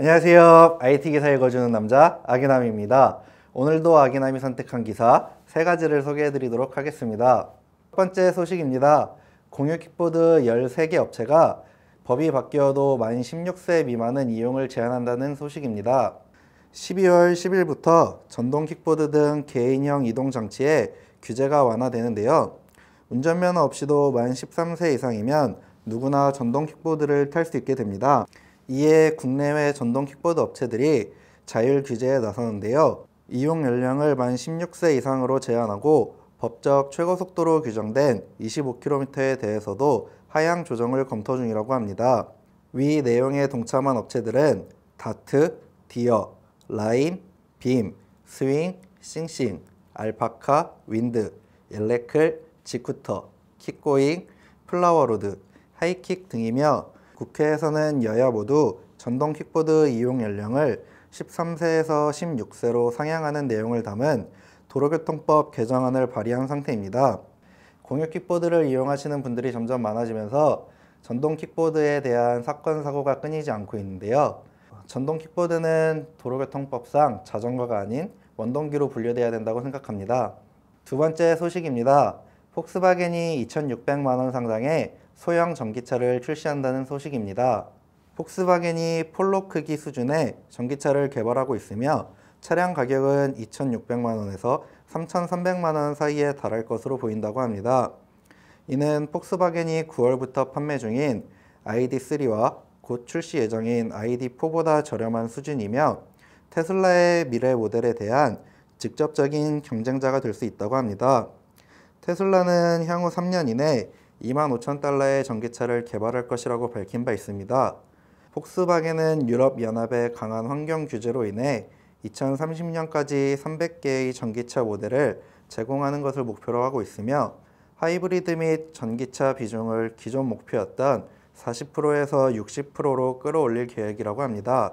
안녕하세요. IT 기사 읽어주는 남자 아기남입니다. 오늘도 아기남이 선택한 기사 세 가지를 소개해드리도록 하겠습니다. 첫 번째 소식입니다. 공유 킥보드 13개 업체가 법이 바뀌어도 만 16세 미만은 이용을 제한한다는 소식입니다. 12월 10일부터 전동 킥보드 등 개인형 이동 장치에 규제가 완화되는데요. 운전면허 없이도 만 13세 이상이면 누구나 전동 킥보드를 탈 수 있게 됩니다. 이에 국내외 전동 킥보드 업체들이 자율 규제에 나서는데요. 이용 연령을 만 16세 이상으로 제한하고 법적 최고 속도로 규정된 25km에 대해서도 하향 조정을 검토 중이라고 합니다. 위 내용에 동참한 업체들은 다트, 디어, 라인 빔, 스윙, 싱싱, 알파카, 윈드, 엘레클, 지쿠터, 킥고잉, 플라워로드, 하이킥 등이며 국회에서는 여야 모두 전동 킥보드 이용 연령을 13세에서 16세로 상향하는 내용을 담은 도로교통법 개정안을 발의한 상태입니다. 공유 킥보드를 이용하시는 분들이 점점 많아지면서 전동 킥보드에 대한 사건 사고가 끊이지 않고 있는데요. 전동 킥보드는 도로교통법상 자전거가 아닌 원동기로 분류돼야 된다고 생각합니다. 두 번째 소식입니다. 폭스바겐이 2,600만 원 상당의 소형 전기차를 출시한다는 소식입니다. 폭스바겐이 폴로 크기 수준의 전기차를 개발하고 있으며 차량 가격은 2,600만 원에서 3,300만 원 사이에 달할 것으로 보인다고 합니다. 이는 폭스바겐이 9월부터 판매 중인 ID3와 곧 출시 예정인 ID4보다 저렴한 수준이며 테슬라의 미래 모델에 대한 직접적인 경쟁자가 될 수 있다고 합니다. 테슬라는 향후 3년 이내 25,000달러의 전기차를 개발할 것이라고 밝힌 바 있습니다. 폭스바겐은 유럽연합의 강한 환경 규제로 인해 2030년까지 300개의 전기차 모델을 제공하는 것을 목표로 하고 있으며 하이브리드 및 전기차 비중을 기존 목표였던 40%에서 60%로 끌어올릴 계획이라고 합니다.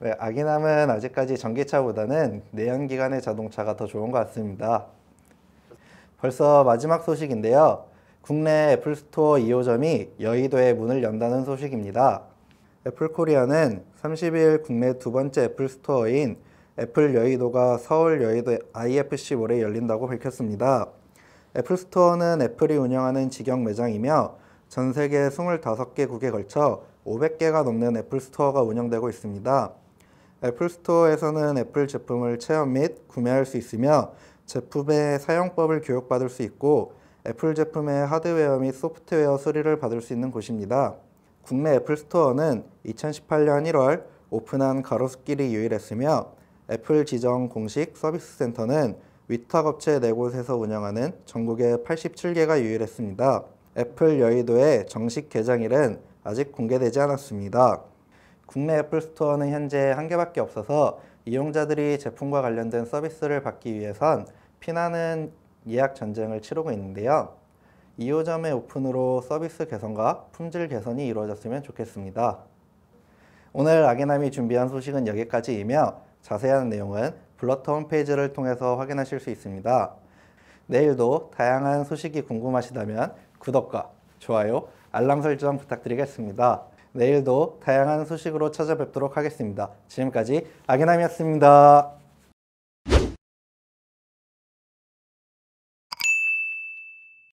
네, 아기남은 아직까지 전기차보다는 내연기관의 자동차가 더 좋은 것 같습니다. 벌써 마지막 소식인데요. 국내 애플스토어 2호점이 여의도에 문을 연다는 소식입니다. 애플코리아는 30일 국내 두 번째 애플스토어인 애플 여의도가 서울 여의도 IFC몰에 열린다고 밝혔습니다. 애플스토어는 애플이 운영하는 직영 매장이며 전 세계 25개국에 걸쳐 500개가 넘는 애플스토어가 운영되고 있습니다. 애플스토어에서는 애플 제품을 체험 및 구매할 수 있으며 제품의 사용법을 교육받을 수 있고 애플 제품의 하드웨어 및 소프트웨어 수리를 받을 수 있는 곳입니다. 국내 애플 스토어는 2018년 1월 오픈한 가로수길이 유일했으며 애플 지정 공식 서비스 센터는 위탁 업체 4곳에서 운영하는 전국의 87개가 유일했습니다. 애플 여의도의 정식 개장일은 아직 공개되지 않았습니다. 국내 애플 스토어는 현재 한 개밖에 없어서 이용자들이 제품과 관련된 서비스를 받기 위해선 피나는 예약 전쟁을 치르고 있는데요. 2호점의 오픈으로 서비스 개선과 품질 개선이 이루어졌으면 좋겠습니다. 오늘 아기남이 준비한 소식은 여기까지이며 자세한 내용은 블러터 홈페이지를 통해서 확인하실 수 있습니다. 내일도 다양한 소식이 궁금하시다면 구독과 좋아요, 알람 설정 부탁드리겠습니다. 내일도 다양한 소식으로 찾아뵙도록 하겠습니다. 지금까지 아기남이었습니다.